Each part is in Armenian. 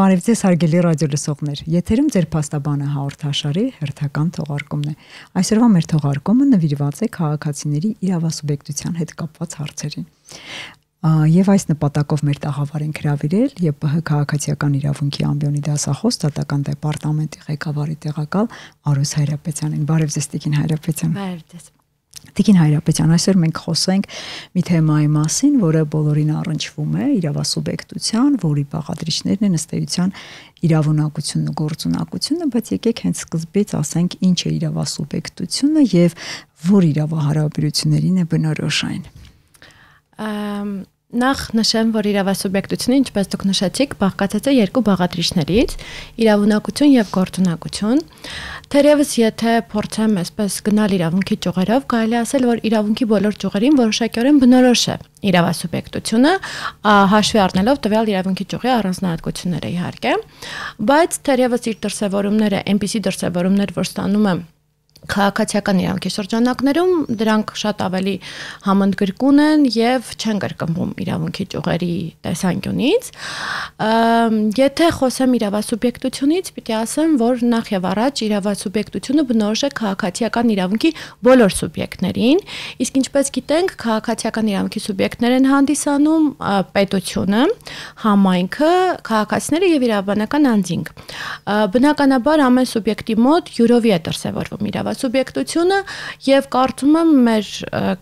Բարև ձեզ հարգելի ռադիոլսողներ։ Եթերում ձեր փաստաբանը հաղորդաշարի հերթական թողարկումն է։ Այսօրվա մեր թողարկումը նվիրված է քաղաքացիների իրավասուբյեկտության հետ կապված հարցերին։ Եվ այս նպատակով մեր տաղավար են հրավիրել ԵՊՀ քաղաքացիական իրավունքի ամբիոնի դասախոս տվյալական դեպարտամենտի ղեկավարի տեղակալ Արուս Հայրապետյանին։ Բարև ձեզ, Տիկին Հայրապետյան։ Բարև ձեզ։ Տիկին Հայրապետյան, այսօր մենք խոսենք մի թեմայի մասին, որը բոլորին առնչվում է՝ իրավասուբյեկտության, որի բաղադրիչներն են ըստ էության իրավունակությունն ու գործունակությունը, բայց եկեք հենց սկզբից ասենք, ինչ է իրավասուբյեկտությունը եւ որ իրավահարաբերություններին է բնորոշ այն։ Ամ Նախ նշեմ, որ իրավասուբյեկտությունը, ինչպես դուք նշեցիք, բաղկացած է երկու բաղադրիչներից՝ իրավունակություն եւ գործունակություն։ Թերևս, եթե փորձեմ այսպես գնալ իրավունքի ճյուղերով, կարելի ասել, որ իրավունքի բոլոր ճյուղերին որոշակյորեն բնորոշ է իրավասուբյեկտությունը, հաշվի առնելով տվյալ իրավունքի ճյուղի առանձնահատկությունները իհարկե, բայց թերևս իր դրսևորումները այնպիսի դրսևորումներ, որ ստանում եմ քաղաքացիական իրավունքի շրջանակներում դրանք շատ ավելի համընդգրկուն են եւ չեն կրկնվում իրավունքի ճյուղերի տեսանկյունից։ Եթե խոսեմ իրավասուբյեկտությունից, պիտի ասեմ, որ նախ եւ առաջ իրավասուբյեկտությունը բնորոշ է քաղաքացիական իրավունքի բոլոր սուբյեկտներին, իսկ ինչպես գիտենք, քաղաքացիական իրավունքի սուբյեկտներ են հանդիսանում պետությունը, համայնքը, քաղաքացիները եւ իրավաբանական անձինք։ Բնականաբար ամեն սուբյեկտի մոտ յուրովի է դրսեւորվում իրավ սուբյեկտությունը եւ կարծում եմ մեր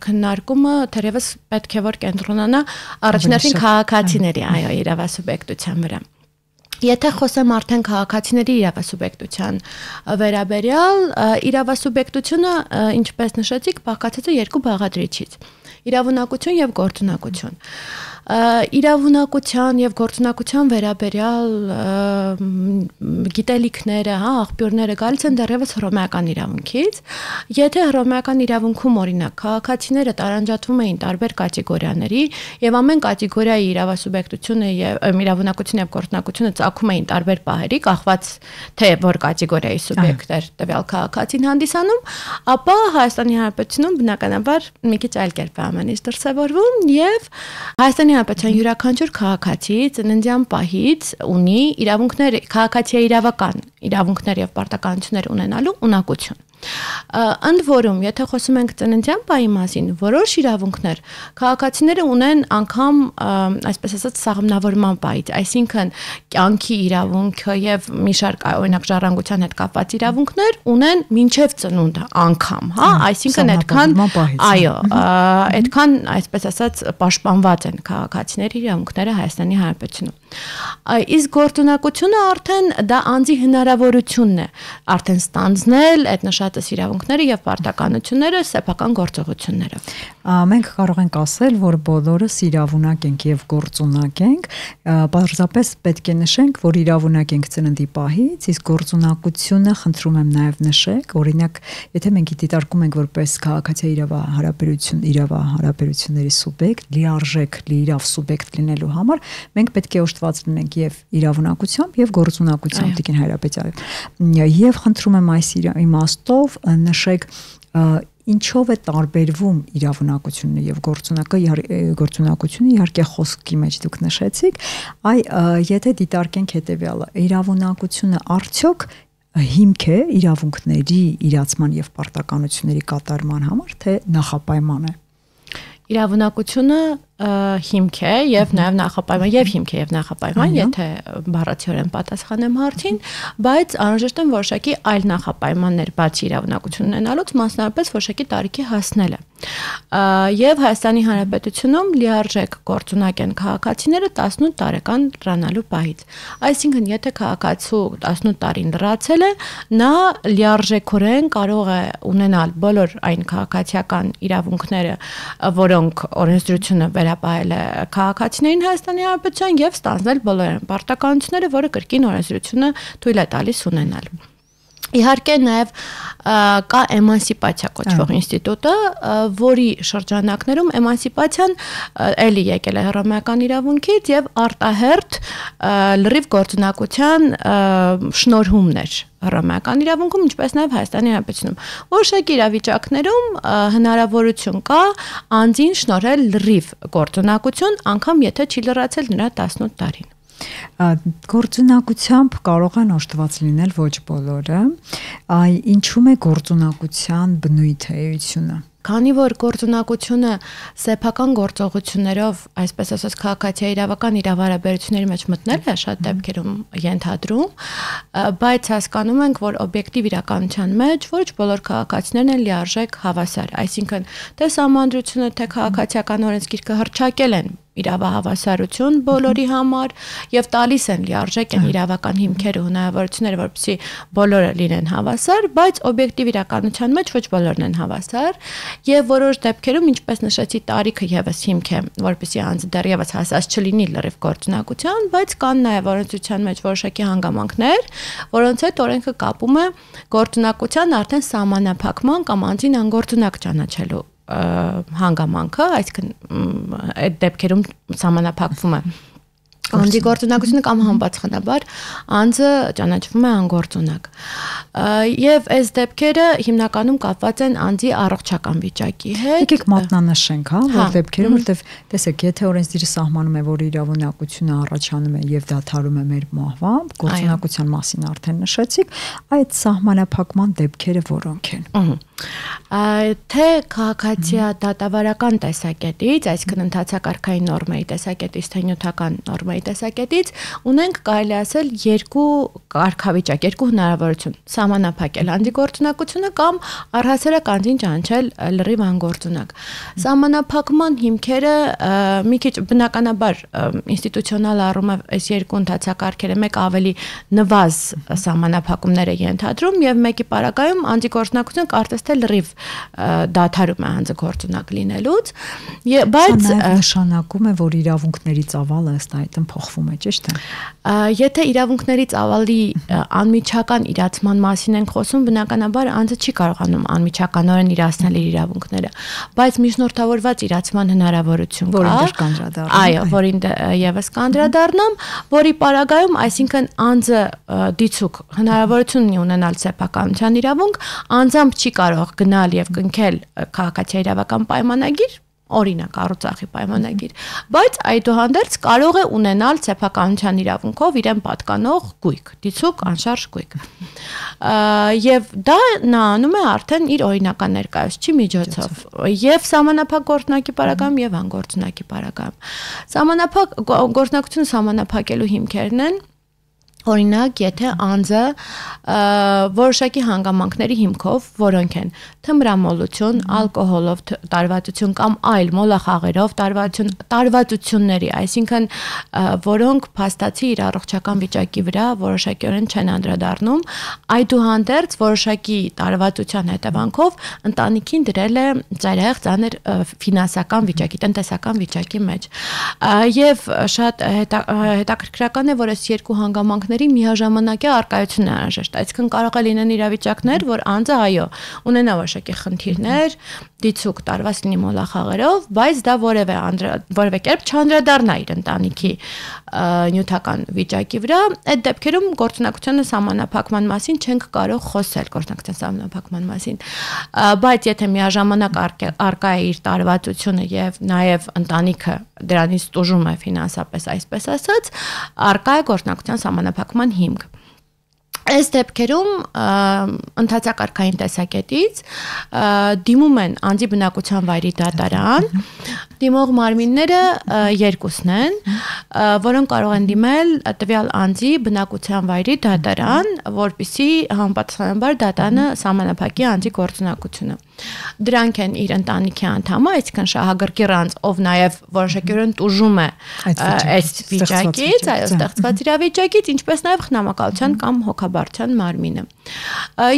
քննարկումը թերևս պետք է որ կենտրոնանա առաջնային քաղաքացիների, այո, իրավասուբյեկտության վրա։ Եթե խոսեմ արդեն քաղաքացիների իրավասուբյեկտության վերաբերյալ, իրավասուբյեկտությունը, ինչպես նշեցիք, բաղկացած է երկու բաղադրիչից՝ իրավունակություն եւ գործունակություն։ Ա, իրավունակության եւ գործունակության վերաբերյալ գիտելիքները, հա, աղբյուրները գալիս են դեռևս հռոմեական իրավունքից։ Եթե հռոմեական իրավունքում օրինակ քաղաքացիները տարանջատվում էին տարբեր կատեգորիաների եւ ամեն կատեգորիայի իրավասուբյեկտությունը եւ իրավունակությունը եւ գործունակությունը ծագում էին տարբեր պահերի, կախված թե որ կատեգորիայի սուբյեկտ էր տվյալ քաղաքացին հանդիսանում, ապա Հայաստանի Հանրապետությունում բնականաբար մի քիչ այլ կերպ է ամեն ինչ դրսևորվում եւ Հայաստանի Հանրապետության յուրաքանչյուր քաղաքացի ծննդյան պահից ունի իրավունքներ, քաղաքացիա իրավական իրավունքներ եւ պարտականություններ ունենալու ունակություն։ Ընդ որում, եթե խոսում ենք ծննդյան բայի մասին, որոշ իրավունքներ քաղաքացիները ունեն անգամ այսպես ասած սաղմնավորման բայից, այսինքն կյանքի իրավունքը եւ մի շարք օրինակ ժառանգության հետ կապված իրավունքներ ունեն մինչեւ ծնունդը անգամ, հա, այսինքն այդքան հա։ այո, այդքան այսպես ասած պաշտպանված են քաղաքացիների իրավունքները Հայաստանի Հանրապետությունում։ Իսկ գործունակությունը արդեն դա անձի հնարավորությունն է, արդեն ստանձնել այդ նշած իրավունքները եւ պարտականությունները սեփական գործողություններով մենք կարող ենք ասել, որ բոլորս իրավունակ ենք եւ գործունակ ենք, պարզապես պետք է նշենք, որ իրավունակ ենք ծննդի պահից, իսկ գործունակությունը խնդրում եմ նաեւ նշեք, օրինակ, եթե մենք դիտարկում ենք որպես քաղաքացիական իրավահարաբերություն, իրավահարաբերությունների սուբյեկտ, լիարժեք լիիրավ սուբյեկտ լինելու համար, մենք պետք է օժտված լինենք եւ իրավունակությամբ եւ գործունակությամբ Տիկին Հայրապետյանը։ Եվ խնդրում եմ այս իմաստով նշեք ինչով է տարբերվում իրավունակությունը եւ գործունակը գործունակությունը իհարկե խոսքի մեջ դուք նշեցիք այ եթե դիտարկենք հետեւյալը իրավունակությունը արդյոք հիմք է իրավունքների իրացման եւ պարտականությունների կատարման համար թե նախապայման է իրավունակությունը հիմք է եւ նաեւ նախապայման եւ հիմք է եւ նախապայման, եթե բառացիորեն պատասխանեմ հարցին, բայց անհրաժեշտ են որոշակի այլ նախապայմաններ բացի իրավնակություն ունենալուց, մասնարարպես որոշակի տարիքի հասնելը։ Եվ Հայաստանի Հանրապետությունում լիարժեք գործունակ են քաղաքացիները 18 տարեկան լրանալու պահից։ Այսինքն, եթե քաղաքացու 18 տարին լրացել է, նա լիարժեքորեն կարող է ունենալ բոլոր այն քաղաքացիական իրավունքները, որոնք օրենսդրությունը վեր վերապահել է քաղաքացիներին Հայաստանի Հանրապետության եւ ստանձնել բոլոր այն պարտականությունները, որը կրկին օրենսդրությունը թույլ է տալիս ունենալ։ Իհարկե նաև կա էմանսիպացիա կոչվող ինստիտուտը, որի շրջանակներում էմանսիպացիան էլի եկել է հռոմեական իրավունքից եւ արտահերթ լրիվ գործնակության շնորհումներ հռոմեական իրավունքում, ինչպես նաև Հայաստանի Հանրապետությունում։ Որոշակի իրավիճակներում հնարավորություն կա անձին շնորհել լրիվ գործնակություն, անգամ եթե չի լրացել նրա 18 տարին։ Գործունակությամբ կարող են օժտված լինել ոչ բոլորը, այ ինչու՞մ է գործունակության բնույթը, էությունը։ Քանի որ գործունակությունը սեփական գործողություններով, այսպես ասած, քաղաքացիական իրավական իրավարաբերությունների մեջ մտնել է շատ դեպքերում ենթադրում, բայց հասկանում ենք, որ օբյեկտիվ իրականության մեջ ոչ բոլոր քաղաքացիներն են լիարժեք հավասար, այսինքն թե համանդրությունը, թե քաղաքացիական օրենսգիրքը հրճակել են իրավահավասարություն բոլորի համար եւ տալիս են լիարժեք են իրավական հիմքերը հնարավորությունները, որպեսզի բոլորը լինեն հավասար, բայց օբյեկտիվ իրականության մեջ ոչ բոլորն են հավասար եւ որոշ դեպքերում, ինչպես նշեցի, տարիքը եւս հիմք է, որպեսզի անձը դեռևս հասած չլինի լրիվ գործնակության, բայց կան նաեւ օրենսդրության մեջ որոշակի հանգամանքներ, որոնց հետ օրենքը կապում է գործնակության արդեն սահմանափակման կամ անձին անգործունակ ճանաչելու հանգամանքը, այսինքն այդ դեպքերում համանապակվում է։ Ա, Անձի գործունակությունը կամ համապատասխանաբար անձը ճանաչվում է անգործունակ։ Եվ այս դեպքերը հիմնականում կապված են անձի առողջական վիճակի հետ։ Եկեք մատնանշենք, հա, հա որ դեպքերը, որտեվ տեսեք, եթե օրենսդիրը սահմանում է, որ իրավունականությունը առաջանում է եւ դադարում է մեր մահվամբ, գործունակության մասին արդեն նշեցիք, այդ սահմանափակման դեպքերը որոնք են։ Ահա թե քաղաքացիա դատավարական տեսակետից, այսինքն ընդհանրակարգային նորմայի տեսակետից, թե նյութական նորմայի ռեսուրսների տեսակետից ունենք կարելի ասել երկու կարգավիճակ, երկու հնարավորություն՝ սահմանափակել հանդիգործունակությունը կամ առհասարակ անձին ճանչել լրիվ անգործունակ։ Սահմանափակման հիմքերը մի քիչ բնականաբար ինստիտուցիոնալ առումով այս երկու ընթացակարգերը մեկ ավելի նվազ սահմանափակումները ենթադրում եւ մեկի պարագայում անձիգործունակությունը կարծես թե լրիվ դադարում է հանձգործունակ լինելուց, բայց նշանակում է, որ իրավունքների ծավալը ըստ այդմ փոխվում է, ճիշտ է։ Եթե իրավունքներից ավելի անմիջական իրացման մասին ենք խոսում, բնականաբար անձը չի կարողանում անմիջականորեն իրացնել իր իրավունքները, բայց միջնորդավորված իրացման հնարավորություն կա։ Որին դեռ կանդրադառնամ։ Այո, որին եւս կանդրադառնամ, որի պարագայում, այսինքն անձը դիցուկ հնարավորություն ունի ունենալ սեփականության իրավունք, անձամբ չի կարող գնալ եւ կնքել քաղաքացիական իրավական պայմանագիր օրինակ առողջախի պայմանագիր, բայց այդուհանդերձ կարող է ունենալ ցեփականության իրավունքով իրեն պատկանող գույք, դիցուկ անշարժ գույք։ Եվ դա նա անում է արդեն իր օրինական ներկայացուցիչ միջոցով, եւ համանապակ գործնակի բարակամ եւ անգործնակի բարակամ։ Համանապակ գործնակցություն համանապակելու հիմքերն են Օրինակ, եթե անձը որոշակի հանգամանքների հիմքով, որոնք են թմրամոլություն, ալկոհոլով տարվածություն կամ այլ մոլախաղերով տարվածություն, տարվածությունների, այսինքն որոնք փաստացի իր առողջական վիճակի վրա որոշակիորեն չեն անդրադառնում, այդուհանդերձ որոշակի տարվածության հետևանքով ընտանիքին դրել է ծայրահեղ ծանր ֆինանսական վիճակի, տնտեսական վիճակի մեջ։ Եվ շատ հետաքրքրական է, որ այս երկու հանգամանքները կողմերի միաժամանակյա արկայությունն է անհրաժեշտ։ Այսինքն կարող է լինեն իրավիճակներ, որ անձը այո, ունենա որոշակի խնդիրներ, դիցուկ տարված լինի մոլախաղերով, բայց դա որևէ որևէ կերպ չանդրադառնա իր ընտանիքի նյութական վիճակի վրա, այդ դեպքերում գործնակցությունը համանապակման մասին չենք կարող խոսել գործնակցության համանապակման մասին։ Բայց եթե միաժամանակ արկա է իր տարվածությունը եւ նաեւ ընտանիքը դրանից տուժում է ֆինանսապես, այսպես ասած, արկա է գործնակցության համանախապակման հիմք։ Այս դեպքերում ընդհանրակարգային տեսակետից դիմում են անձի բնակության վայրի դատարան։ Դիմող մարմինները երկուսն են, որոնք կարող են դիմել տվյալ անձի բնակության վայրի դատարան, որտիսի համապատասխանաբար դատարանը սահմանափակի անձի գործնակցությունը։ Դրանք են իր ընտանիքի անդամը, այսինքն շահագրգիռ անձ, ով նաև որոշակյորեն տուժում է այս վիճակից, այո, ստեղծված իրավիճակից, ինչպես նաև խնամակալության կամ հոգաբարձության մարմինը։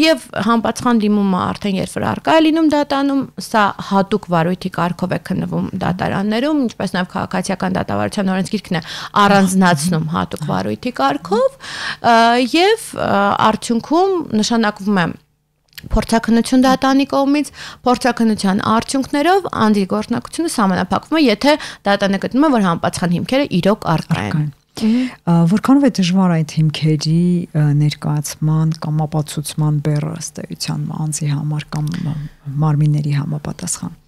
Եվ համապատասխան դիմումը արդեն երբ որ արկա է լինում դատանում, սա հատուկ վարույթի կարգով է քննվում դատարաններում, ինչպես նաև քաղաքացիական դատավարության օրենսգիրքն է առանձնացնում հատուկ վարույթի կարգով եւ արդյունքում նշանակվում է փորձակնություն դատանի կողմից փորձակնության արդյունքներով անդի գործնակցությունը համանապակվում է, եթե դատանը գտնում է, որ համապատասխան հիմքերը իրոք առկա են։ Որքանով է դժվար այդ հիմքերի ներկայացման կամ ապացուցման բեռը ստեյության անձի համար կամ մարմինների համապատասխան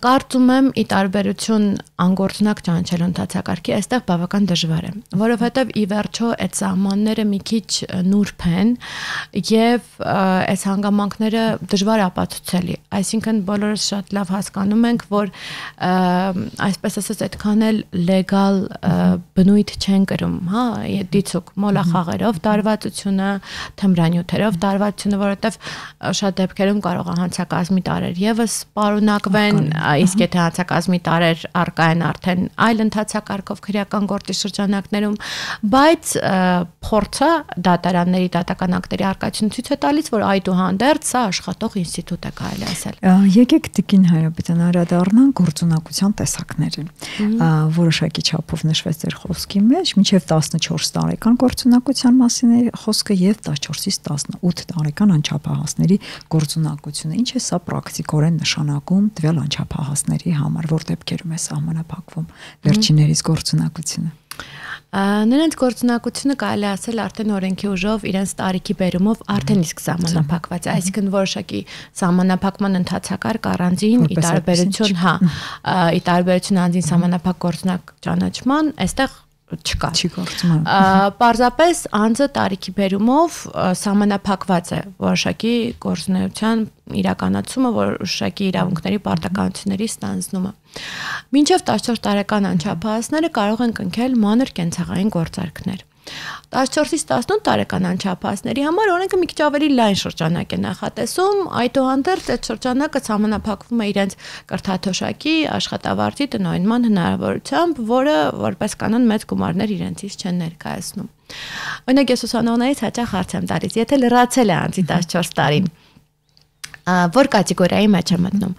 կարծում եմ ի տարբերություն անգործնակ ճանաչել ընթացակարգի այստեղ բավական դժվար է որովհետև ի վերջո այդ սահմանները մի քիչ նուրբ են եւ այս հանգամանքները դժվար ապացուցելի այսինքն բոլորս շատ լավ հասկանում ենք որ այսպես ասած այդքան էլ լեգալ բնույթ չեն կրում հա դիցուկ մոլա խաղերով դարվածությունը թմրանյութերով դարվածությունը որովհետև շատ դեպքերում կարող է հանցակազմի տարեր եւս պարոն շարունակվեն, իսկ եթե հանցակազմի տարեր արկա են արդեն այլ ընթացակարգով քրեական գործի շրջանակներում, բայց փորձը դատարանների դատական ակտերի արկայությունը ցույց է տալիս, որ այդուհանդերձ սա աշխատող ինստիտուտ է կարելի ասել։ Եկեք Տիկին Հայրապետյան անդրադառնանք գործունակության տեսակներին։ Որոշակի չափով նշվեց ձեր խոսքի մեջ, միջև 14 տարեկան գործունակության մասին է խոսքը եւ 14-ից 18 տարեկան անչափահասների գործունակությունը։ Ինչ է սա պրակտիկորեն նշանակում ստեղծվում տվյալ անչափահասների համար, որ դեպքերում է սահմանափակվում վերջիներից գործնակությունը։ Նրանց գործնակությունը կարելի ասել արդեն օրենքի ուժով իրենց տարիքի բերումով արդեն իսկ սահմանափակված է, այսինքն որոշակի սահմանափակման ընդհանցակարգ առանձին ի տարբերություն, հա, ի տարբերություն անձին սահմանափակ գործնակ ճանաչման, այստեղ չկա։ Չի գործում։ Պարզապես անձը տարիքի բերումով համանապակված է որոշակի գործունեության իրականացումը, որոշակի իրավունքների պարտականությունների ստանձնումը։ Մինչև 14 տարեկան անչափահասները կարող են կնքել մանր կենցաղային գործարքներ։ 14-ից 18 տարեկան անչափահասների համար օրենքը մի քիչ ավելի լայն շրջանակ է նախատեսում, այդուհանդերձ այդ շրջանակը համանապակվում է իրենց կրթաթոշակի, աշխատավարձի տնօրինման հնարավորությամբ, որը որպես կանոն մեծ գումարներ իրենցից չեն ներկայացնում։ Օրինակ ես ուսանողներից հաճախ հարց եմ տալիս, եթե լրացել է անցի 14 տարին, mm -hmm որ կատեգորիայի մեջ է մտնում։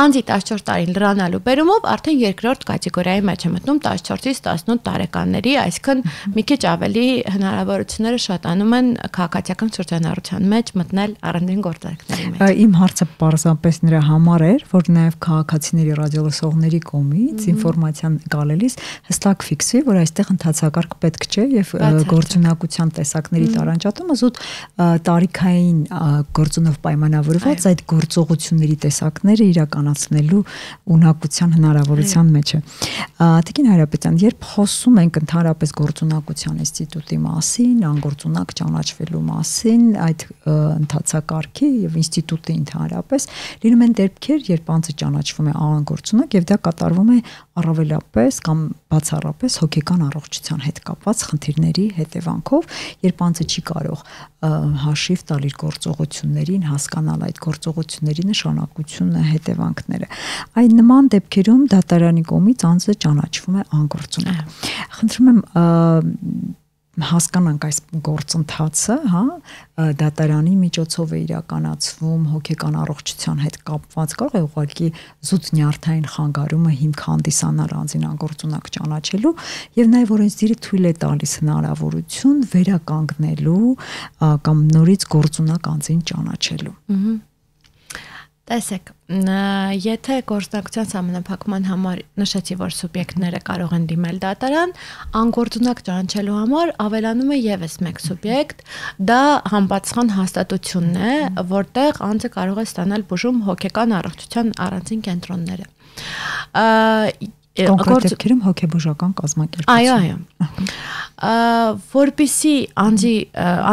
Անձի 14 տարին լրանալու բերումով արդեն երկրորդ կատեգորիայի մեջ է մտնում 14-ից 18 տարեկանների, այսինքն մի քիչ ավելի հնարավորությունները շատանում են քաղաքացիական շրջանառության մեջ մտնել առանձին գործարքների մեջ։ Իմ հարցը պարզապես նրա համար էր, որ նաև քաղաքացիների ռադիոլսողների կողմից ինֆորմացիան գալելիս հստակ ֆիքսվի, որ այստեղ ընդհանցակարգ պետք չէ եւ գործունակության տեսակների տարանջատումը զուտ տարիքային գործունով պայմանավորված այդ գործողությունների տեսակները իրականացնելու ունակության հնարավորության մեջ է։ Տիկին Հարապետյան, երբ խոսում ենք ընդհանրապես գործունակության ինստիտուտի մասին, անգործունակ ճանաչվելու մասին, այդ ընդհանցակարգի եւ ինստիտուտի ընդհանրապես, լինում են դեպքեր, երբ անձը ճանաչվում է անգործունակ եւ դա կատարվում է առավելապես կամ բացառապես հոգեկան առողջության հետ կապված խնդիրների հետևանքով, երբ անձը չի կարող հաշիվ տալ իր գործողություններին, հասկանալ այդ գործողությունների նշանակությունը, հետևանքները։ Այն նման դեպքերում դատարանի կողմից անձը ճանաչվում է անգործունակ։ Խնդրում եմ հասկանանք այս գործընթացը, հա, դատարանի միջոցով է իրականացվում հոգեկան առողջության հետ կապված, կարող է ուղղակի զուտ նյարդային խանգարումը հիմք հանդիսանալ անձին անգործունակ ճանաչելու եւ նաեւ օրենսդիրը թույլ է տալիս հնարավորություն վերականգնելու կամ նորից գործունակ անձին ճանաչելու։ Ահա Տեսեք, եթե գործնակցության համանախապակման համար նշեցի, որ սուբյեկտները կարող են դիմել դատարան, անգործունակ ճանաչելու համար ավելանում է եւս մեկ սուբյեկտ, դա համապատասխան հաստատությունն է, որտեղ անձը կարող է ստանալ բուժում հոգեկան առողջության առանձին կենտրոնները։ Կոնկրետ դեպքերում հոգեբուժական կազմակերպություն։ Այո, այո։ Որպիսի անձի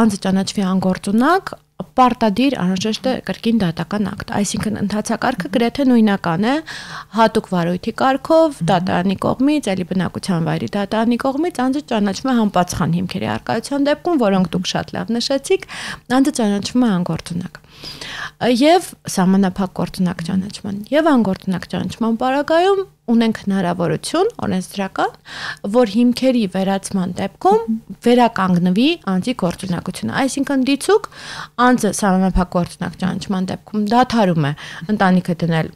անձը ճանաչվի անգործունակ, պարտադիր անհրաժեշտ է կրկին դատական ակտ, այսինքն ընդհանցակարգը գրեթե նույնական է հատուկ վարույթի կարգով դատարանի կողմից, ելի բնակության վայրի դատարանի կողմից անձը ճանաչվում է համապատասխան հիմքերի արկայության դեպքում, որոնք դուք շատ լավ նշեցիք, անձը ճանաչվում է անգործունակ եւ համանապակ գործունակ ճանաչման եւ անգործունակ ճանաչման պարագայում ունենք հնարավորություն օրենսդրական, որ հիմքերի վերացման դեպքում վերականգնվի անձի գործնակությունը։ Այսինքն դիցուկ անձը սահմանափակ գործնակ ճանաչման դեպքում դադարում է ընտանիքը դնել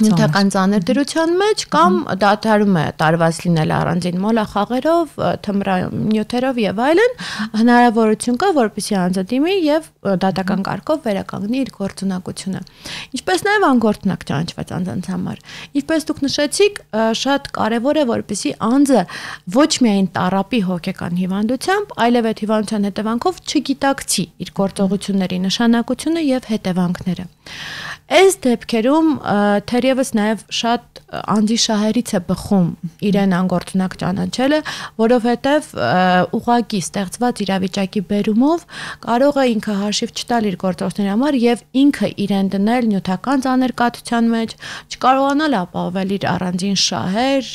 նյութական ծանր դրության մեջ կամ դատարում է տարված լինել առանձին մոլախաղերով, թմրանյութերով եւ այլն, հնարավորություն կա, որպեսզի անձը դիմի եւ դատական կարգով վերականգնի իր գործունակությունը։ Ինչպես նաեւ անգործնակ ճանաչված անձանց համար։ Ինչպես դուք նշեցիք, շատ կարեւոր է, որպեսզի անձը ոչ միայն տարապի հոգեկան հիվանդությամբ, այլև այդ հիվանդության հետևանքով չգիտակցի իր գործողությունների նշանակությունը եւ հետևանքները։ Այս դեպքերում թեր դերևս նաև շատ անձի շահերից է բխում իրեն անգործունակ ճանաչելը, որովհետև ուղակի ստեղծված իրավիճակի բերումով կարող է ինքը հաշիվ չտալ իր գործողությունների համար եւ ինքը իրեն դնել նյութական ցաներկատության մեջ, չկարողանալ ապահովել իր առանձին շահեր,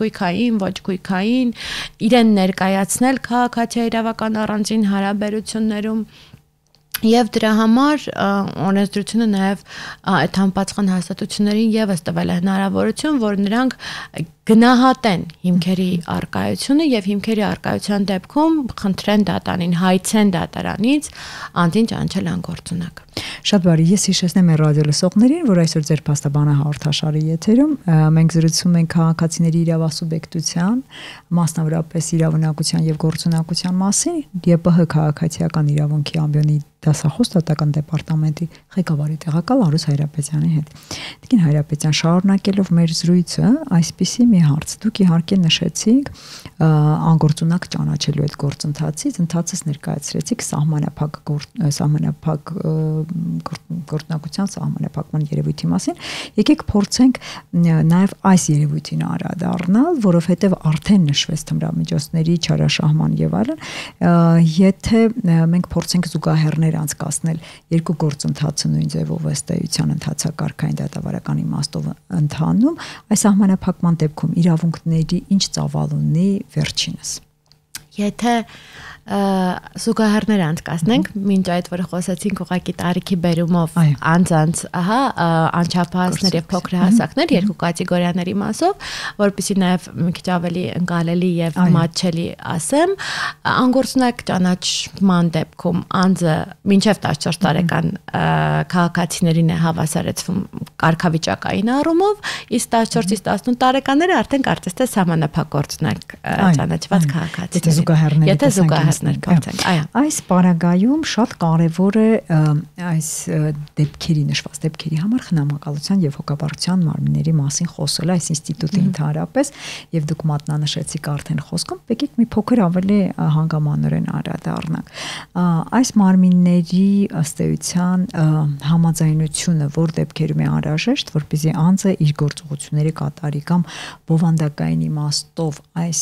գույքային, ոչ գույքային, իրեն ներկայացնել քաղաքացիական իրավական առանձին հարաբերություններում Եվ դրա համար օրենսդրությունը նաև այդ համապատասխան հաստատություններին եւս տվել է հնարավորություն, որ նրանք գնահատեն հիմքերի արկայությունը եւ հիմքերի արկայության դեպքում խնդրեն դատարանին հայցեն դատարանից անդին ճանչելան գործունակ։ Շատ բարի, ես հիշեցնեմ մեր ռադիո լսողներին, որ այսօր ձեր փաստաբանը հաղորդաշարի եթերում մենք զրուցում ենք քաղաքացիների իրավասուբեկտության, մասնավորապես իրավնակության եւ գործունակության մասին, ԵՊՀ քաղաքացիական իրավունքի ամբիոնի դասախոս տվյալական դեպարտամենտի ղեկավարի տեղակալ Արուս Հայրապետյանի հետ։ Տիկին Հայրապետյան շարունակելով մեր զրույցը, այսպիսի մի մի հարց։ Դուք իհարկե նշեցիք անգործունակ ճանաչելու այդ գործընթացից, ընդհանրապես ներկայացրեցիք սահմանափակ սահմանափակ գործնակության սահմանափակման երևույթի մասին։ Եկեք փորձենք նաև այս երևույթին անդրադառնալ, որովհետև արդեն նշվեց թմրամիջոցների չարաշահման եւ այլն, եթե մենք փորձենք զուգահեռներ անցկացնել երկու գործընթացը նույն ձևով է ստեյության ընդհանցակարգային դատավարական իմաստով ընթանում, այս սահմանափակման դեպքում դեպքում իրավունքների ինչ ծավալ ունի վերջինս։ Եթե զուգահեռներ անցկացնենք, մինչ այդ որ խոսեցինք ուղակի տարիքի բերումով անձանց, ահա, անչափահասներ եւ փոքրահասակներ երկու կատեգորիաների մասով, որբիսի նաեւ մի քիչ ավելի ընկալելի եւ մատչելի ասեմ, անգործնակ ճանաչման դեպքում անձը մինչեւ 14 տարեկան քաղաքացիներին է հավասարեցվում կարգավիճակային առումով, իսկ 14-ից 18 տարեկանները արդեն կարծես թե համանապակորձնակ ճանաչված քաղաքացիներ զուգահեռների եթե զուգահեռներ կարծենք այո այս պարագայում շատ կարևոր է այս դեպքերի նշված դեպքերի համար խնամակալության եւ հոգաբարձության մարմինների մասին խոսելը այս ինստիտուտի ընդհանրապես եւ դուք մատնանշեցիք արդեն խոսքում պետք է մի փոքր ավելի հանգամանորեն անդրադառնանք այս մարմինների ըստ էության համաձայնությունը որ դեպքերում է անհրաժեշտ որպեսզի անձը իր գործողությունների կատարի կամ բովանդակային իմաստով այս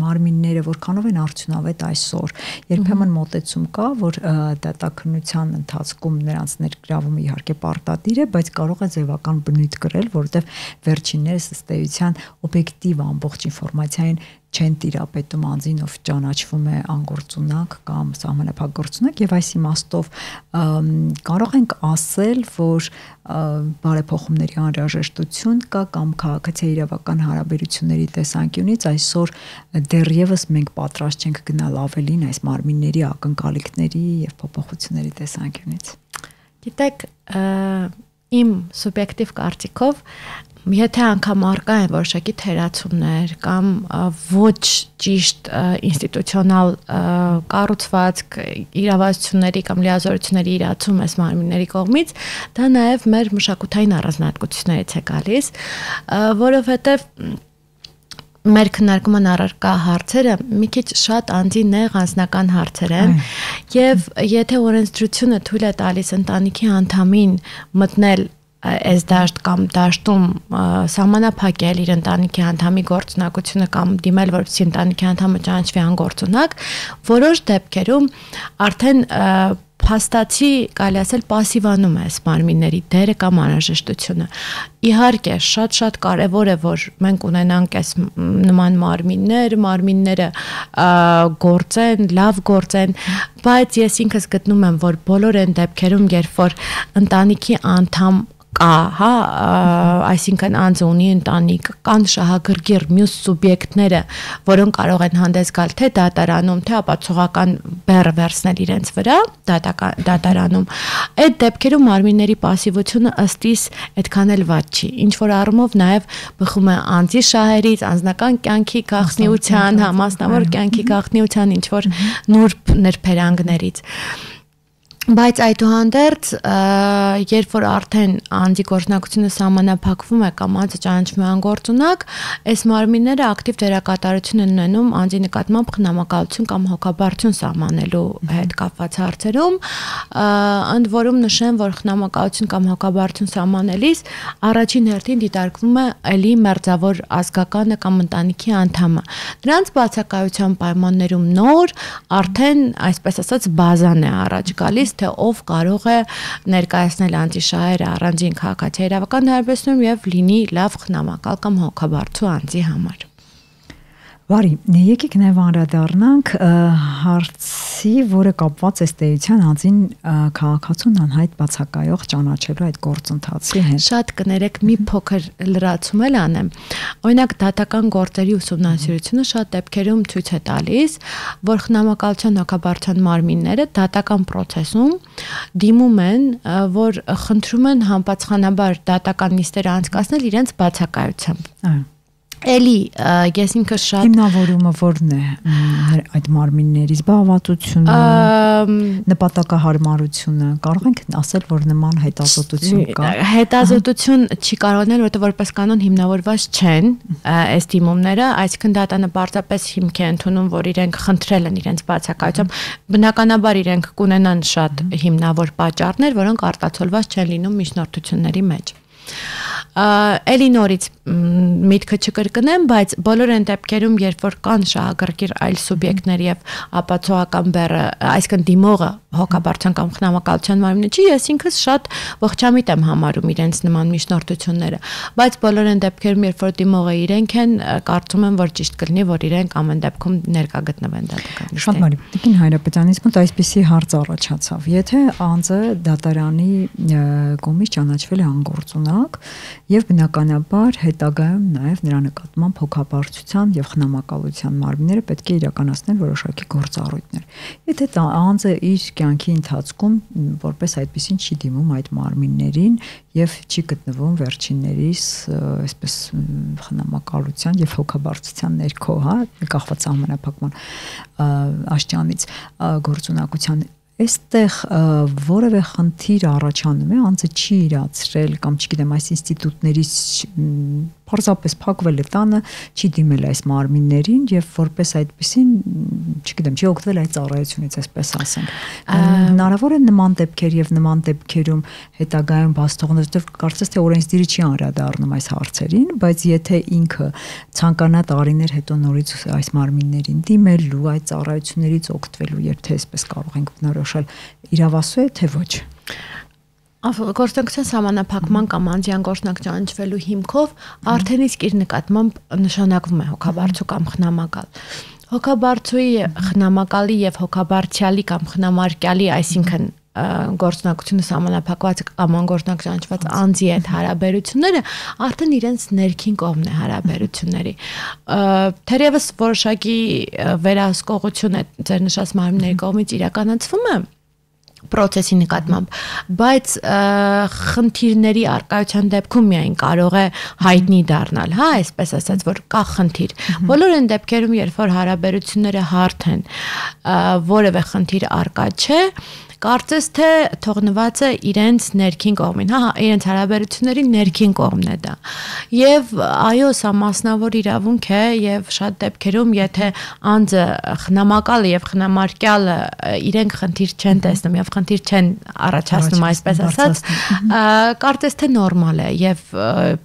մարմինները որ որքանով են արդյունավետ այսօր։ Երբեմն մտածում կա, որ դատականության ընթացքում նրանց ներգրավումը իհարկե պարտադիր է, բայց կարող է ձևական բնույթ կրել, որովհետև վերջիններս ըստ էության օբյեկտիվ ամբողջ ինֆորմացիային չեն տիրապետում անձինով ճանաչվում է անգործունակ կամ համանապագործունակ եւ այս իմաստով կարող ենք ասել, որ բարեփոխումների անհրաժեշտություն կա կամ քաղաքացիական իրավական հարաբերությունների տեսանկյունից այսօր դեռևս մենք պատրաստ չենք գնալ ավելին այս մարմինների ակնկալիքների եւ փոփոխությունների տեսանկյունից։ Գիտեք, իմ սուբյեկտիվ կարծիքով Եթե անգամ արկա են որոշակի թերացումներ կամ ոչ ճիշտ ինստիտուցիոնալ կառուցվածք, իրավասությունների կամ լիազորությունների իրացում այս մարմինների կողմից, դա նաև մեր մշակութային առանձնահատկություններից է գալիս, որովհետև մեր քննարկման առարկա հարցերը մի քիչ շատ անձի նեղ անձնական հարցեր են եւ եթե օրենսդրությունը թույլ է տալիս ընտանիքի անդամին մտնել այս դաշտ կամ դաշտում սահմանափակել իր ընտանիքի անդամի գործնակությունը կամ դիմել որպեսի ընտանիքի անդամը ճանաչվի անգործունակ, որոշ դեպքերում արդեն փաստացի կարելի ասել пассивանում է այս մարմինների դերը կամ անհրաժեշտությունը։ Իհարկե, շատ-շատ կարևոր է, որ մենք ունենանք այս նման մարմիններ, մարմինները գործեն, լավ գործեն, բայց ես ինքս գտնում եմ, որ բոլոր այն դեպքերում, երբ որ ընտանիքի անդամ կա, հա, այսինքն անձ ունի ընտանիք, կան շահագրգիռ մյուս սուբյեկտները, որոնք կարող են հանդես գալ թե դատարանում, թե ապացուցողական բեռ վերցնել իրենց վրա դատարանում։ Այդ դեպքերում մարմինների пассивությունը ըստիս այդքան էլ ված չի։ Ինչ որ առումով նաև բխում է անձի շահերից, անձնական կյանքի գաղտնիության, համասնավոր կյանքի գաղտնիության ինչ որ նուրբ ներփերանգներից։ ներ Բայց այդուհանդերձ, երբ որ արդեն անձի գործնակցությունը սահմանափակվում է կամ անձը ճանաչվում է անգործունակ, այս մարմինները ակտիվ դերակատարություն են ունենում անձի նկատմամբ խնամակալություն կամ հոգաբարձություն սահմանելու հետ կապված հարցերում, ընդ որում նշեմ, որ խնամակալություն կամ հոգաբարձություն սահմանելիս առաջին հերթին դիտարկվում է ելի մերձավոր ազգականը կամ ընտանիքի անդամը։ Դրանց բացակայության պայմաններում նոր արդեն, այսպես ասած, բազան է առաջ գալիս թե ով կարող է ներկայացնել անտիշահերը առանձին քաղաքացիական հարաբերությունում եւ լինի լավ խնամակալ կամ հոգաբարձու անձի համար։ Բարի, եկեք նաև անդրադառնանք հարցի, որը կապված է ստեյության անձին քաղաքացուն անհայտ բացակայող ճանաչելու այդ գործընթացի հետ։ Շատ կներեք, մի փոքր լրացում էլ անեմ։ Օրինակ դատական գործերի ուսումնասիրությունը շատ դեպքերում ցույց է տալիս, որ խնամակալության հակաբարձան մարմինները դատական process-ում դիմում են, որ խնդրում են համապատասխանաբար դատական նիստեր անցկացնել իրենց բացակայությամբ։ Այո Էլի, ես ինքս շատ Հիմնավորումը որն է այդ մարմինների զբաղվածությունը, նպատակահարմարությունը։ Կարող ենք ասել, որ նման հետազոտություն կա։ Հետազոտություն չի կարողանալ, որտեղ որպես կանոն հիմնավորված չեն այս դիմումները, այսինքն դատանը բարձրապես հիմք է ընդունում, որ իրենք խնդրել են իրենց բացակայությամբ։ Բնականաբար իրենք կունենան շատ հիմնավոր պատճառներ, որոնք արտացոլված չեն լինում միջնորդությունների մեջ։ Էլի նորից միտքը չկրկնեմ, բայց բոլոր այն դեպքերում, երբ որ կան շահագրգիռ այլ սուբյեկտներ եւ ապացուցական բեռը, այսինքն դիմողը հոգաբարձան կամ խնամակալության մարմինը չի, ես ինքս շատ ողջամիտ եմ համարում իրենց նման միջնորդությունները, բայց բոլոր այն դեպքերում, երբ որ դիմողը իրենք են, կարծում եմ, որ ճիշտ կլինի, որ իրենք ամեն դեպքում ներկա գտնվեն դատական։ Շատ բարի։ Տիկին Հայրապետյանից մոտ այսպիսի հարց առաջացավ։ Եթե անձը դատարանի կողմից ճանաչվել է անգործունակ եւ բնականաբար հետագայում նաեւ նրա նկատմամբ հոգաբարձության եւ խնամակալության մարմինները պետք է իրականացնեն որոշակի գործառույթներ։ Եթե անձը իր կյանքի ընթացքում որպես այդպեսին չի դիմում այդ մարմիններին եւ չի գտնվում վերջիններիս այսպես խնամակալության եւ հոգաբարձության ներքո, հա, կախված համանապակման աշճանից գործունակության Այստեղ որևէ խնդիր առաջանում է, անձը չի իրացրել կամ չգիտեմ, այս ինստիտուտներից պարզապես փակվել է տանը, չի դիմել այս մարմիններին եւ որպես այդպեսին, չգիտեմ, չի օգտվել այդ ծառայությունից, այսպես ասենք։ Հնարավոր է նման դեպքեր եւ նման դեպքերում հետագայում բաստողներ, որտեղ կարծես թե օրենսդիրը չի անդրադառնում այս հարցերին, բայց եթե ինքը ցանկանա տարիներ հետո նորից այս մարմիններին դիմելու, այդ ծառայություններից օգտվելու, երբ թե այսպես կարող ենք բնորոշ որոշել իրավասու է թե ոչ գործընկերության համանախապակման կամ անձյան գործնակցության ճանաչվելու հիմքով արդեն իսկ իր նկատմամբ նշանակվում է հոգաբարձու կամ խնամակալ։ Հոգաբարձուի խնամակալի եւ հոգաբարձյալի կամ խնամարկյալի, այսինքն գործնակցությունը համանախապակված աման գործնակցության անջված անձի այդ հարաբերությունները արդեն իրենց ներքին կողմն է հարաբերությունների։ Թերևս որոշակի վերահսկողություն է ձեր նշած մարմինների կողմից իրականացվում է process-ի նկատմամբ, բայց խնդիրների արկայության դեպքում միայն կարող է հայտնի դառնալ, հա, այսպես ասած, որ կա խնդիր։ Բոլոր այն դեպքերում, երբ որ հարաբերությունները հարթ են, որևէ խնդիր արկա չէ, Կարծես թե թողնված է իրենց ներքին կողմին, հա, հա, իրենց հարաբերությունների ներքին կողմն է դա։ Եվ այո, սա մասնավոր իրավունք է եւ շատ դեպքերում, եթե անձը խնամակալը եւ խնամարկյալը իրենք խնդիր չեն տեսնում եւ խնդիր չեն առաջացնում, այսպես ասած, կարծես թե նորմալ է եւ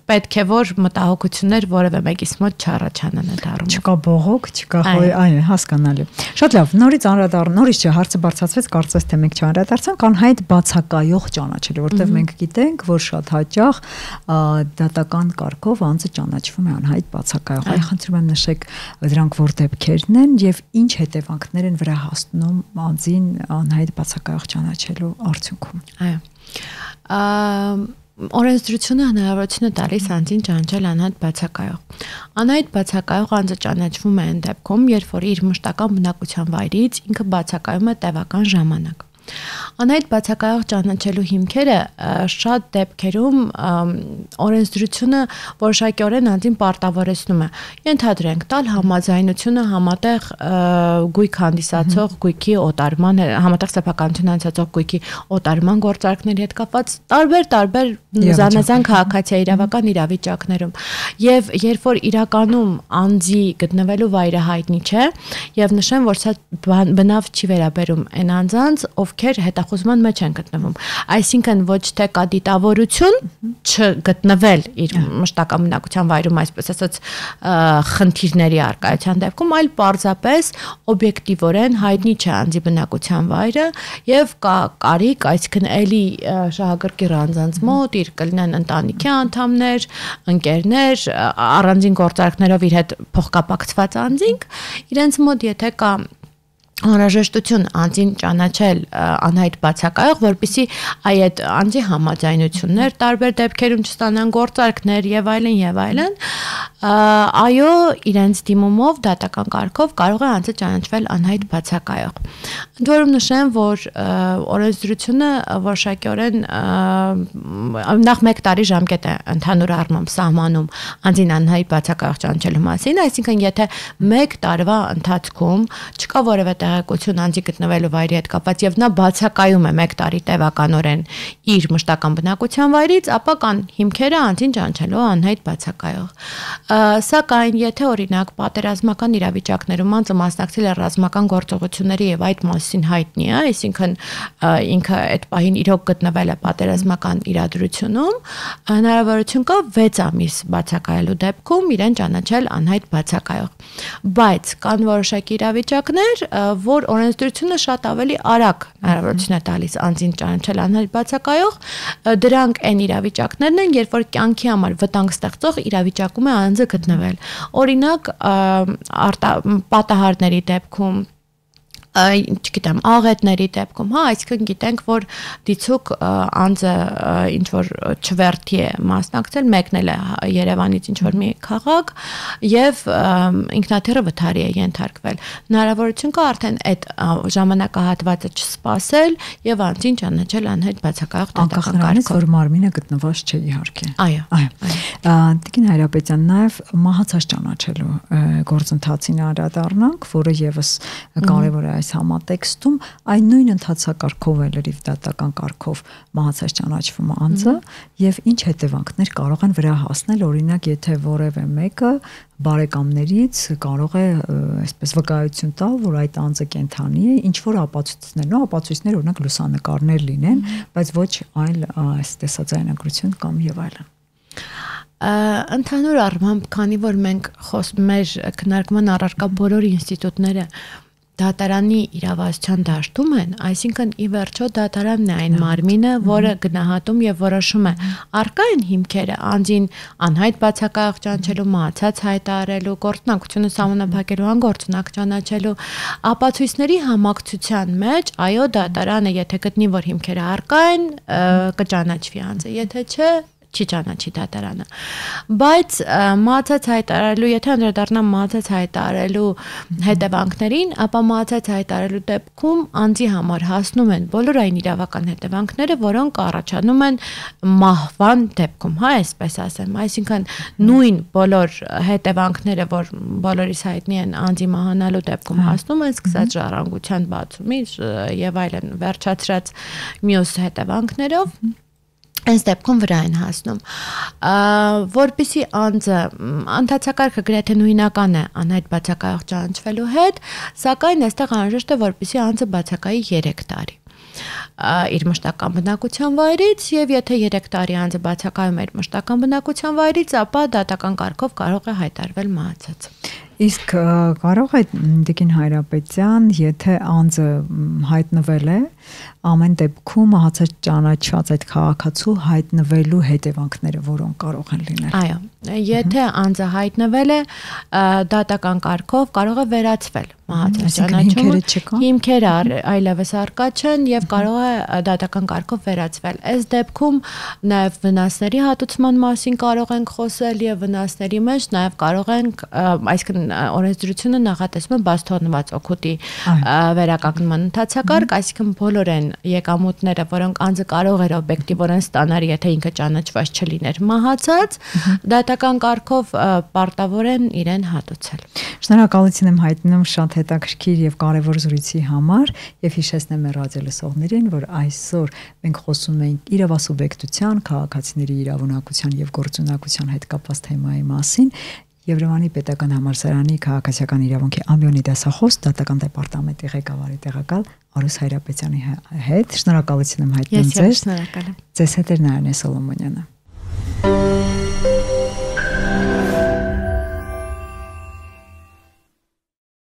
պետք է որ մտահոգություններ որևէ մեկից մոտ չառաջանան այդ առումով։ Չկա բողոք, չկա այն հասկանալի։ Շատ լավ, նորից անդրադառնա, նորից չէ, հարցը բարձրացվեց, կարծես թե մենք չա անդրադարձանք անհայտ բացակայող ճանաչել, որտեղ մենք գիտենք, որ շատ հաճախ դատական կարգով անձը ճանաչվում է անհայտ բացակայող։ Այ խնդրում եմ նշեք դրանք որ դեպքերն են եւ ինչ հետևանքներ են վրա հասնում անձին անհայտ բացակայող ճանաչելու արդյունքում։ Այո օրենսդրությունը հնարավորություն է տալիս անձին ճանաչել անհայտ բացակայող։ Անհայտ բացակայող անձը ճանաչվում է այն դեպքում, երբ որ իր մշտական բնակության վայրից ինքը բացակայում է տևական ժամանակ։ Անհայտ բացակայող ճանաչելու հիմքերը շատ դեպքերում օրենսդրությունը որոշակիորեն անդին պարտավորեցնում է։ Ենթադրենք՝ տալ համաձայնությունը համատեղ գույք հանդիսացող գույքի օտարման համատեղ սեփականություն հանդիսացող գույքի օտարման գործարքների հետ կապված տարբեր-տարբեր զանազան քաղաքացիական իրավական իրավիճակներում։ Եվ երբ որ իրականում անձի գտնվելու վայրը հայտնի չէ, եւ նշեմ, որ սա բնավ չի վերաբերում այն անձանց, ով ովքեր հետախուզման մեջ են գտնվում։ Այսինքն ոչ թե կա դիտավորություն չգտնվել իր մշտակամունակության վայրում, այսպես ասած, խնդիրների արկայության դեպքում, այլ պարզապես օբյեկտիվորեն հայտնի չէ անձի բնակության վայրը եւ կա կարիք, այսինքն էլի շահագրգի ռանձանց մոտ իր կլինեն ընտանիքի անդամներ, ընկերներ, առանձին գործարքներով իր հետ փոխկապակցված անձինք, իրենց մոտ եթե կա անհրաժեշտություն անձին ճանաչել անհայտ բացակայող, որpիսի այ այդ անձի համաձայնություններ տարբեր դեպքերում չստանան գործարքներ եւ այլն եւ այլն, այո, իրենց դիմումով դատական կարգով կարող է անձը ճանաչվել անհայտ բացակայող։ Ընդ որում նշեմ, որ օրենսդրությունը որոշակյորեն նախ 1 տարի ժամկետ է ընդհանուր առմամբ սահմանում անձին անհայտ բացակայող ճանաչելու մասին, այսինքն եթե 1 տարվա ընթացքում չկա որևէ տեղեկություն անձի գտնվելու վայրի հետ կապված եւ նա բացակայում է 1 տարի տևականորեն իր մշտական բնակության վայրից, ապա կան հիմքերը անձին ճանչելու անհայտ բացակայող։ Սակայն եթե օրինակ պատերազմական իրավիճակներում անձը մասնակցել է ռազմական գործողությունների եւ այդ մասին հայտնի է, այսինքն ինքը այդ պահին իրոք գտնվել է պատերազմական իրադրությունում, հնարավորություն կա 6 ամիս բացակայելու դեպքում իրեն ճանաչել անհայտ բացակայող։ Բայց կան որոշակի իրավիճակներ, որ օրենսդրությունը շատ ավելի արագ հնարավորություն է տալիս անձին ճանաչել անել բացակայող, դրանք այն իրավիճակներն են, երբ որ կյանքի համար վտանգ ստեղծող իրավիճակում է անձը գտնվել։ Օրինակ, արտա պատահարների դեպքում չգիտեմ, աղետների դեպքում, հա, այսինքն գիտենք, որ դիցուկ անձը ինչ որ չվերթի է մասնակցել, մեկնել է Երևանից ինչ որ մի քաղաք եւ ինքնաթիռը վթարի է ենթարկվել։ Հնարավորություն կա արդեն այդ ժամանակահատվածը չսպասել եւ անձին ճանաչել անհայտ բացակայող դատակարգ, որ մարմինը գտնված չէ իհարկե։ Այո։ Այո։ Տիկին Հայրապետյան նաեւ մահացած ճանաչելու գործընթացին անդրադառնանք, որը եւս կարեւոր է այս համատեքստում այն նույն ընդհանցակարգով է լրիվ դատական կարգով մահացած ճանաչվում անձը եւ ինչ հետևանքներ կարող են վրա հասնել օրինակ եթե որևէ մեկը բարեկամներից կարող է այսպես վկայություն տալ, որ այդ անձը կենթանի է, ինչ որ ապացույցներն ու ապացույցներ օրինակ լուսանկարներ լինեն, բայց ոչ այլ այս տեսաձայնագրություն կամ եւ այլն ընդհանուր առմամբ, քանի որ մենք խոս մեր քննարկման առարկա բոլոր ինստիտուտները դատարանի իրավասության դաշտում են, այսինքն ի վերջո դատարանն է այն մարմինը, որը գնահատում եւ որոշում է արկա են հիմքերը անձին անհայտ բացակայող ճանչելու, մահացած հայտարարելու, գործնակցությունը համանապակելու, անգործնակ ճանաչելու ապացույցների համակցության մեջ, այո, դատարանը եթե գտնի, որ հիմքերը արկա են, կճանաչվի անձը, եթե չէ, չի ճանաչի դատարանը։ Բայց մահացած հայտարարելու, եթե անդրադառնամ մահացած հայտարարելու հետևանքներին, ապա մահացած հայտարարելու դեպքում անձի համար հասնում են բոլոր այն իրավական հետևանքները, որոնք առաջանում են մահվան դեպքում, հա, այսպես ասեմ, այսինքն նույն բոլոր հետևանքները, որ բոլորիս հայտնի են անձի մահանալու դեպքում հա։ հասնում են, սկսած ժառանգության բացումից եւ այլն, վերջացրած մյուս հետևանքներով այս դեպքում վրա են հասնում։ Որբիսի անձը անդացակարգը գրեթե նույնական է անհայտ բացակայող ճանաչվելու հետ, սակայն այստեղ անհրաժեշտ է որբիսի անձը բացակայի 3 տարի իր մշտական բնակության վայրից եւ եթե 3 տարի անց բացակայում է իր մշտական բնակության վայրից, ապա դատական կարգով կարող է հայտարվել մահացած։ Իսկ կարող է Տիկին Հայրապետյան, եթե անձը հայտնվել է, ամեն դեպքում ահացա ճանաչված այդ քաղաքացու հայտնվելու հետևանքները, որոնք կարող են լինել։ Այո, եթե անձը հայտնվել է դատական կարգով, կարող է վերացվել մահացանաչումը հիմքերը այլևս արկա չեն եւ կարող է դատական կարգով վերացվել։ Այս դեպքում նաեւ վնասների հատուցման մասին կարող ենք խոսել եւ վնասների մեջ նաեւ կարող ենք այսինքն օրենսդրությունը նախատեսում է բաց թողնված օգուտի վերականգնման ընթացակարգ, այսինքն բոլոր են եկամուտները, որոնք անձը կարող էր օբյեկտիվորեն ստանալ, եթե ինքը ճանաչված չլիներ մահացած, դատական կարգով պարտավոր են իրեն հատուցել։ Շնորհակալություն եմ հայտնում շատ հետաքրքիր եւ կարեւոր զրույցի համար եւ հիշեցնեմ մեր ռադիոլսողներին, որ այսօր մենք խոսում ենք իրավասուբյեկտության, քաղաքացիների իրավունքության եւ գործունեության հետ կապված թեմայի մասին Եվրոյանի պետական համալսարանի քաղաքացիական իրավունքի ամբիոնի դասախոս դատական դեպարտամենտի ղեկավարի տեղակալ Արուս Հայրապետյանի հետ շնորհակալություն եմ հայտնում ձեզ։ Ես շնորհակալ եմ։ Ձեզ հետ է Նարինե Սոլոմոնյանը։